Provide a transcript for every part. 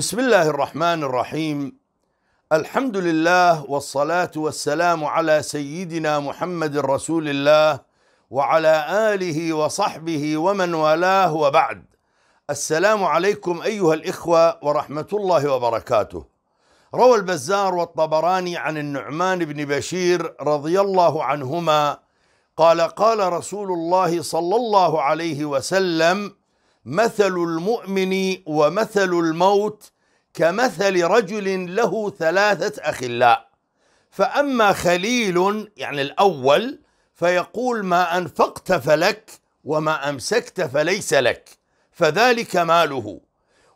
بسم الله الرحمن الرحيم الحمد لله والصلاه والسلام على سيدنا محمد رسول الله وعلى اله وصحبه ومن والاه وبعد السلام عليكم ايها الاخوه ورحمه الله وبركاته روى البزار والطبراني عن النعمان بن بشير رضي الله عنهما قال قال رسول الله صلى الله عليه وسلم مثل المؤمن ومثل الموت كمثل رجل له ثلاثة أخلاء فأما خليل يعني الأول فيقول ما أنفقت فلك وما أمسكت فليس لك فذلك ماله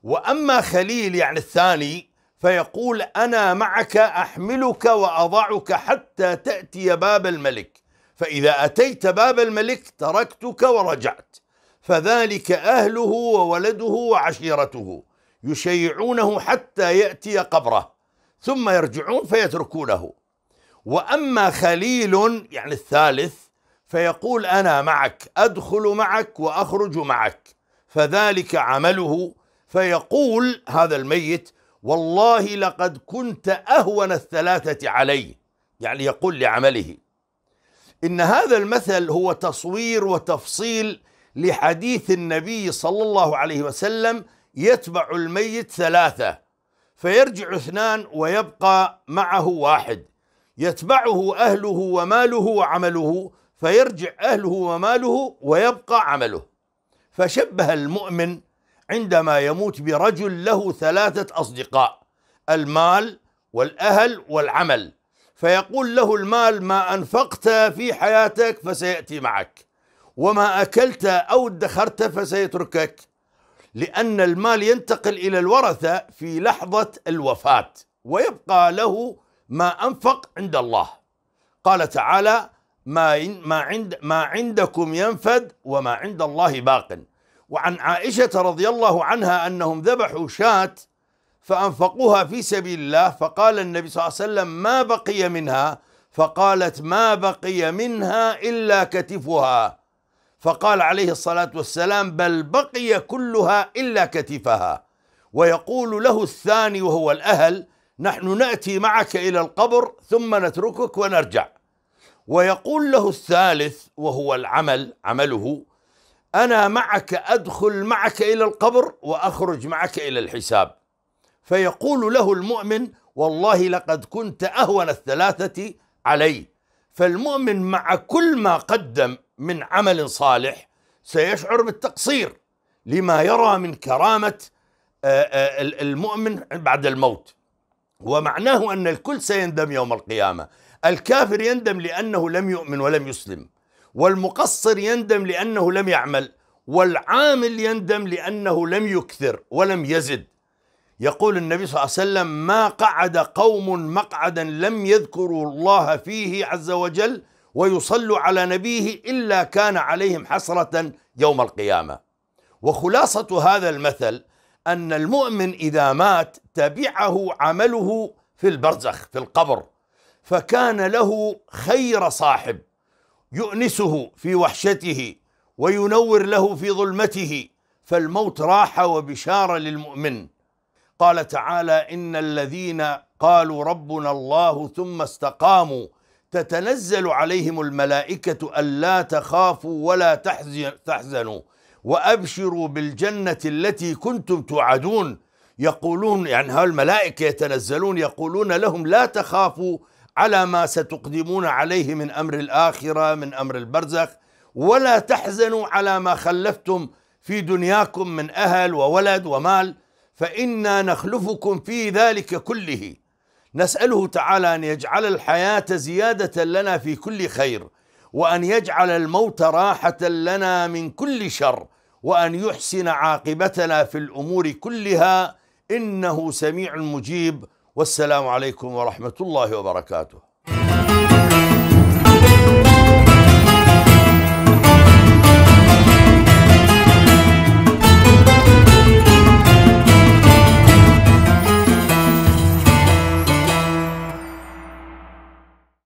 وأما خليل يعني الثاني فيقول أنا معك أحملك وأضعك حتى تأتي باب الملك فإذا أتيت باب الملك تركتك ورجعت فذلك أهله وولده وعشيرته يشيعونه حتى يأتي قبره ثم يرجعون فيتركونه وأما خليل يعني الثالث فيقول أنا معك أدخل معك وأخرج معك فذلك عمله فيقول هذا الميت والله لقد كنت أهون الثلاثة علي يعني يقول لعمله إن هذا المثل هو تصوير وتفصيل لحديث النبي صلى الله عليه وسلم يتبع الميت ثلاثة فيرجع اثنان ويبقى معه واحد يتبعه أهله وماله وعمله فيرجع أهله وماله ويبقى عمله فشبه المؤمن عندما يموت برجل له ثلاثة أصدقاء المال والأهل والعمل فيقول له المال ما أنفقت في حياتك فسيأتي معك وما أكلت أو ادخرت فسيتركك لأن المال ينتقل إلى الورثة في لحظة الوفاة ويبقى له ما أنفق عند الله قال تعالى ما ما عند ما عندكم ينفد وما عند الله باق وعن عائشة رضي الله عنها أنهم ذبحوا شاة فأنفقوها في سبيل الله فقال النبي صلى الله عليه وسلم ما بقي منها فقالت ما بقي منها إلا كتفها فقال عليه الصلاة والسلام بل بقي كلها إلا كتفها ويقول له الثاني وهو الأهل نحن نأتي معك إلى القبر ثم نتركك ونرجع ويقول له الثالث وهو العمل عمله أنا معك أدخل معك إلى القبر وأخرج معك إلى الحساب فيقول له المؤمن والله لقد كنت أهون الثلاثة علي فالمؤمن مع كل ما قدم من عمل صالح سيشعر بالتقصير لما يرى من كرامة آه، آه، المؤمن بعد الموت ومعناه أن الكل سيندم يوم القيامة الكافر يندم لأنه لم يؤمن ولم يسلم والمقصر يندم لأنه لم يعمل والعامل يندم لأنه لم يكثر ولم يزد يقول النبي صلى الله عليه وسلم ما قعد قوم مقعدا لم يذكروا الله فيه عز وجل ويصلوا على نبيه الا كان عليهم حسره يوم القيامه وخلاصه هذا المثل ان المؤمن اذا مات تبعه عمله في البرزخ في القبر فكان له خير صاحب يؤنسه في وحشته وينور له في ظلمته فالموت راحه وبشاره للمؤمن قال تعالى ان الذين قالوا ربنا الله ثم استقاموا تتنزل عليهم الملائكة ألا تخافوا ولا تحزنوا وأبشروا بالجنة التي كنتم توعدون يقولون يعني الملائكة يتنزلون يقولون لهم لا تخافوا على ما ستقدمون عليه من أمر الآخرة من أمر البرزخ ولا تحزنوا على ما خلفتم في دنياكم من أهل وولد ومال فإنا نخلفكم في ذلك كله نسأله تعالى أن يجعل الحياة زيادة لنا في كل خير وأن يجعل الموت راحة لنا من كل شر وأن يحسن عاقبتنا في الأمور كلها إنه سميع مجيب والسلام عليكم ورحمة الله وبركاته